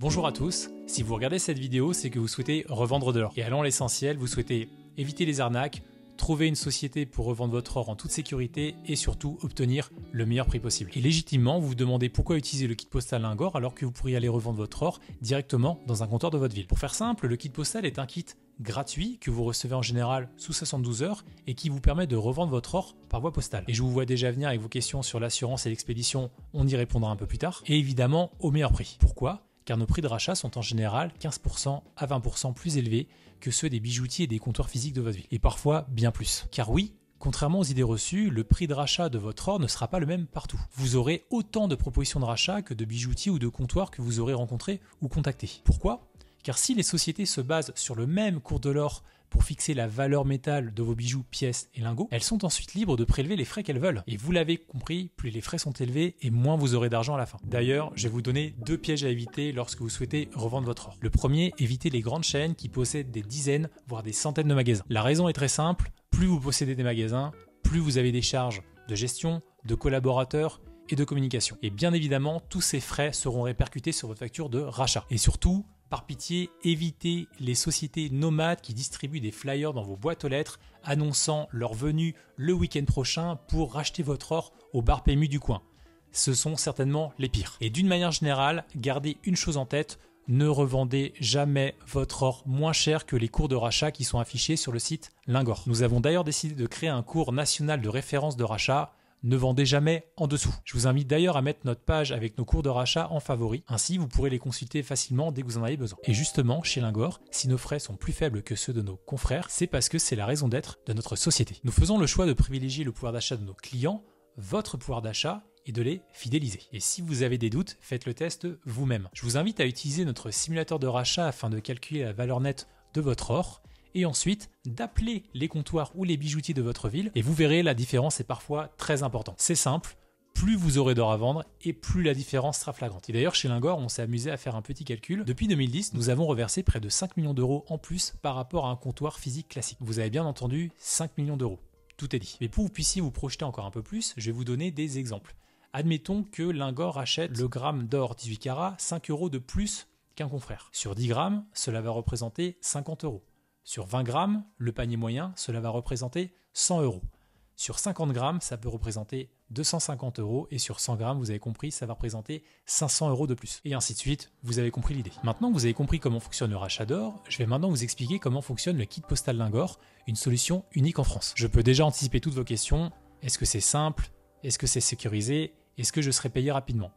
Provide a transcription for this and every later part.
Bonjour à tous, si vous regardez cette vidéo, c'est que vous souhaitez revendre de l'or. Et allons l'essentiel, vous souhaitez éviter les arnaques, trouver une société pour revendre votre or en toute sécurité et surtout obtenir le meilleur prix possible. Et légitimement, vous vous demandez pourquoi utiliser le kit postal Lingor alors que vous pourriez aller revendre votre or directement dans un comptoir de votre ville. Pour faire simple, le kit postal est un kit gratuit que vous recevez en général sous 72 heures et qui vous permet de revendre votre or par voie postale. Et je vous vois déjà venir avec vos questions sur l'assurance et l'expédition, on y répondra un peu plus tard, et évidemment au meilleur prix. Pourquoi car nos prix de rachat sont en général 15% à 20% plus élevés que ceux des bijoutiers et des comptoirs physiques de votre ville, et parfois bien plus. Car oui, Contrairement aux idées reçues, le prix de rachat de votre or ne sera pas le même partout. Vous aurez autant de propositions de rachat que de bijoutiers ou de comptoirs que vous aurez rencontrés ou contactés. Pourquoi Car si les sociétés se basent sur le même cours de l'or pour fixer la valeur métal de vos bijoux, pièces et lingots, elles sont ensuite libres de prélever les frais qu'elles veulent. Et vous l'avez compris, plus les frais sont élevés et moins vous aurez d'argent à la fin. D'ailleurs, je vais vous donner deux pièges à éviter lorsque vous souhaitez revendre votre or. Le premier, éviter les grandes chaînes qui possèdent des dizaines, voire des centaines de magasins. La raison est très simple, plus vous possédez des magasins, plus vous avez des charges de gestion, de collaborateurs et de communication. Et bien évidemment, tous ces frais seront répercutés sur votre facture de rachat. Et surtout, par pitié, évitez les sociétés nomades qui distribuent des flyers dans vos boîtes aux lettres annonçant leur venue le week-end prochain pour racheter votre or au bar PMU du coin. Ce sont certainement les pires. Et d'une manière générale, gardez une chose en tête, ne revendez jamais votre or moins cher que les cours de rachat qui sont affichés sur le site Lingor. Nous avons d'ailleurs décidé de créer un cours national de référence de rachat ne vendez jamais en dessous. Je vous invite d'ailleurs à mettre notre page avec nos cours de rachat en favori, ainsi vous pourrez les consulter facilement dès que vous en avez besoin. Et justement, chez Lingor, si nos frais sont plus faibles que ceux de nos confrères, c'est parce que c'est la raison d'être de notre société. Nous faisons le choix de privilégier le pouvoir d'achat de nos clients, votre pouvoir d'achat et de les fidéliser. Et si vous avez des doutes, faites le test vous-même. Je vous invite à utiliser notre simulateur de rachat afin de calculer la valeur nette de votre or et ensuite d'appeler les comptoirs ou les bijoutiers de votre ville et vous verrez la différence est parfois très importante. C'est simple, plus vous aurez d'or à vendre et plus la différence sera flagrante. Et d'ailleurs, chez Lingor, on s'est amusé à faire un petit calcul. Depuis 2010, nous avons reversé près de 5 millions d'euros en plus par rapport à un comptoir physique classique. Vous avez bien entendu 5 millions d'euros. Tout est dit. Mais pour que vous puissiez vous projeter encore un peu plus, je vais vous donner des exemples. Admettons que Lingor achète le gramme d'or 18 carats 5 euros de plus qu'un confrère. Sur 10 grammes, cela va représenter 50 euros. Sur 20 grammes, le panier moyen, cela va représenter 100 euros. Sur 50 grammes, ça peut représenter 250 euros. Et sur 100 grammes, vous avez compris, ça va représenter 500 euros de plus. Et ainsi de suite, vous avez compris l'idée. Maintenant que vous avez compris comment fonctionne le rachat d'or, je vais maintenant vous expliquer comment fonctionne le kit postal Lingor, une solution unique en France. Je peux déjà anticiper toutes vos questions. Est-ce que c'est simple Est-ce que c'est sécurisé Est-ce que je serai payé rapidement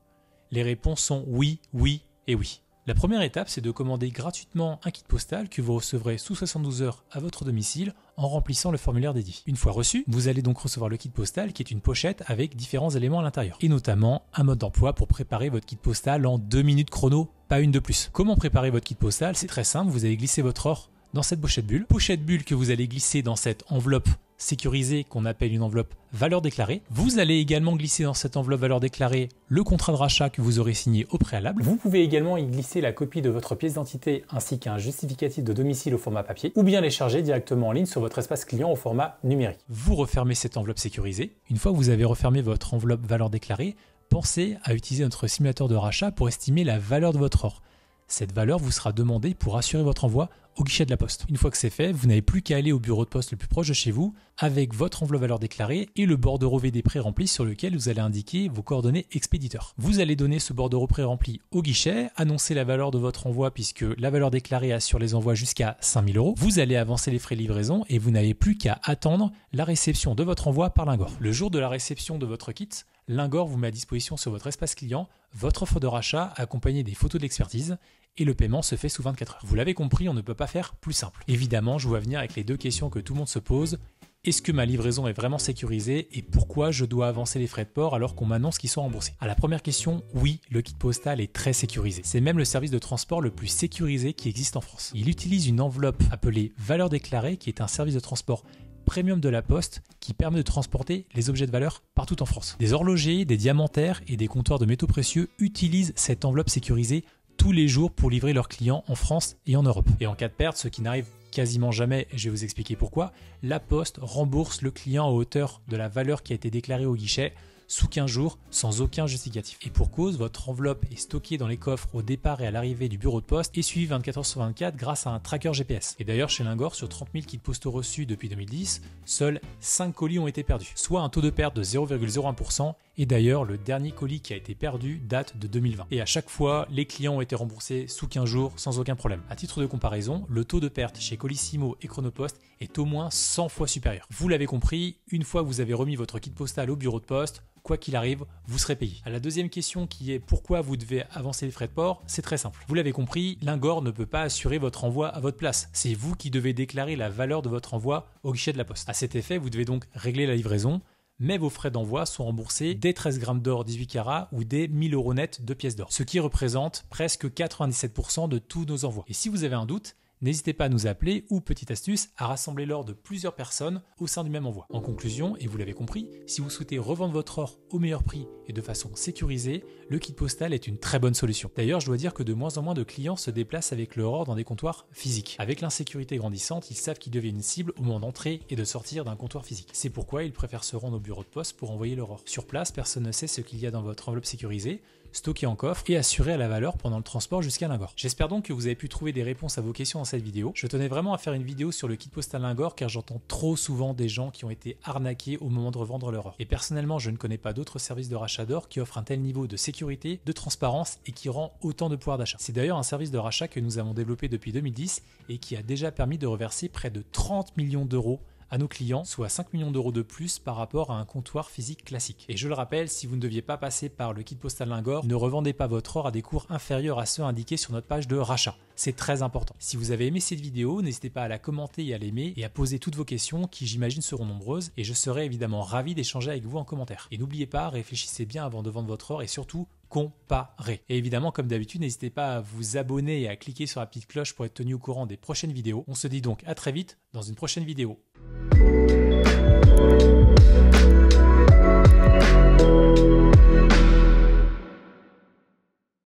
Les réponses sont oui, oui et oui. La première étape, c'est de commander gratuitement un kit postal que vous recevrez sous 72 heures à votre domicile en remplissant le formulaire dédié. Une fois reçu, vous allez donc recevoir le kit postal qui est une pochette avec différents éléments à l'intérieur, et notamment un mode d'emploi pour préparer votre kit postal en 2 minutes chrono, pas une de plus. Comment préparer votre kit postal C'est très simple, vous allez glisser votre or dans cette pochette bulle, pochette bulle que vous allez glisser dans cette enveloppe sécurisée qu'on appelle une enveloppe valeur déclarée. Vous allez également glisser dans cette enveloppe valeur déclarée le contrat de rachat que vous aurez signé au préalable. Vous pouvez également y glisser la copie de votre pièce d'identité ainsi qu'un justificatif de domicile au format papier ou bien les charger directement en ligne sur votre espace client au format numérique. Vous refermez cette enveloppe sécurisée. Une fois que vous avez refermé votre enveloppe valeur déclarée, pensez à utiliser notre simulateur de rachat pour estimer la valeur de votre or cette valeur vous sera demandée pour assurer votre envoi au guichet de la poste. Une fois que c'est fait, vous n'avez plus qu'à aller au bureau de poste le plus proche de chez vous avec votre enveloppe valeur déclarée et le bordereau VD pré-rempli sur lequel vous allez indiquer vos coordonnées expéditeur. Vous allez donner ce bordereau pré-rempli au guichet, annoncer la valeur de votre envoi puisque la valeur déclarée assure les envois jusqu'à 5000 euros. Vous allez avancer les frais de livraison et vous n'avez plus qu'à attendre la réception de votre envoi par Lingor. Le jour de la réception de votre kit, Lingor vous met à disposition sur votre espace client votre offre de rachat accompagnée des photos de l'expertise et le paiement se fait sous 24 heures. Vous l'avez compris, on ne peut pas faire plus simple. Évidemment, je vous vois venir avec les deux questions que tout le monde se pose. Est-ce que ma livraison est vraiment sécurisée et pourquoi je dois avancer les frais de port alors qu'on m'annonce qu'ils sont remboursés À la première question, oui, le kit postal est très sécurisé. C'est même le service de transport le plus sécurisé qui existe en France. Il utilise une enveloppe appelée valeur déclarée qui est un service de transport premium de la Poste qui permet de transporter les objets de valeur partout en France. Des horlogers, des diamantaires et des comptoirs de métaux précieux utilisent cette enveloppe sécurisée tous les jours pour livrer leurs clients en France et en Europe. Et en cas de perte, ce qui n'arrive quasiment jamais, et je vais vous expliquer pourquoi, la Poste rembourse le client à hauteur de la valeur qui a été déclarée au guichet sous 15 jours sans aucun justificatif. Et pour cause, votre enveloppe est stockée dans les coffres au départ et à l'arrivée du bureau de poste et suivie 24 h sur 24 grâce à un tracker GPS. Et d'ailleurs, chez Lingor, sur 30 000 kits postaux reçus depuis 2010, seuls 5 colis ont été perdus, soit un taux de perte de 0,01%. Et d'ailleurs, le dernier colis qui a été perdu date de 2020. Et à chaque fois, les clients ont été remboursés sous 15 jours sans aucun problème. À titre de comparaison, le taux de perte chez Colissimo et Chronopost est au moins 100 fois supérieur. Vous l'avez compris, une fois que vous avez remis votre kit postal au bureau de poste, quoi qu'il arrive, vous serez payé. À la deuxième question qui est pourquoi vous devez avancer les frais de port, c'est très simple. Vous l'avez compris, l'Ingor ne peut pas assurer votre envoi à votre place. C'est vous qui devez déclarer la valeur de votre envoi au guichet de la poste. À cet effet, vous devez donc régler la livraison, mais vos frais d'envoi sont remboursés des 13 grammes d'or 18 carats ou des 1000 euros net de pièces d'or, ce qui représente presque 97% de tous nos envois. Et si vous avez un doute, N'hésitez pas à nous appeler ou, petite astuce, à rassembler l'or de plusieurs personnes au sein du même envoi. En conclusion, et vous l'avez compris, si vous souhaitez revendre votre or au meilleur prix et de façon sécurisée, le kit postal est une très bonne solution. D'ailleurs, je dois dire que de moins en moins de clients se déplacent avec leur or dans des comptoirs physiques. Avec l'insécurité grandissante, ils savent qu'ils deviennent une cible au moment d'entrer et de sortir d'un comptoir physique. C'est pourquoi ils préfèrent se rendre au bureau de poste pour envoyer leur or. Sur place, personne ne sait ce qu'il y a dans votre enveloppe sécurisée, Stocké en coffre et assuré à la valeur pendant le transport jusqu'à Lingor. J'espère donc que vous avez pu trouver des réponses à vos questions dans cette vidéo. Je tenais vraiment à faire une vidéo sur le kit postal Lingor car j'entends trop souvent des gens qui ont été arnaqués au moment de revendre leur or. Et personnellement, je ne connais pas d'autres services de rachat d'or qui offrent un tel niveau de sécurité, de transparence et qui rend autant de pouvoir d'achat. C'est d'ailleurs un service de rachat que nous avons développé depuis 2010 et qui a déjà permis de reverser près de 30 millions d'euros à nos clients, soit 5 millions d'euros de plus par rapport à un comptoir physique classique. Et je le rappelle, si vous ne deviez pas passer par le kit postal Lingor, ne revendez pas votre or à des cours inférieurs à ceux indiqués sur notre page de rachat. C'est très important. Si vous avez aimé cette vidéo, n'hésitez pas à la commenter et à l'aimer et à poser toutes vos questions qui j'imagine seront nombreuses et je serai évidemment ravi d'échanger avec vous en commentaire. Et n'oubliez pas, réfléchissez bien avant de vendre votre or et surtout comparez. Et évidemment, comme d'habitude, n'hésitez pas à vous abonner et à cliquer sur la petite cloche pour être tenu au courant des prochaines vidéos. On se dit donc à très vite dans une prochaine vidéo.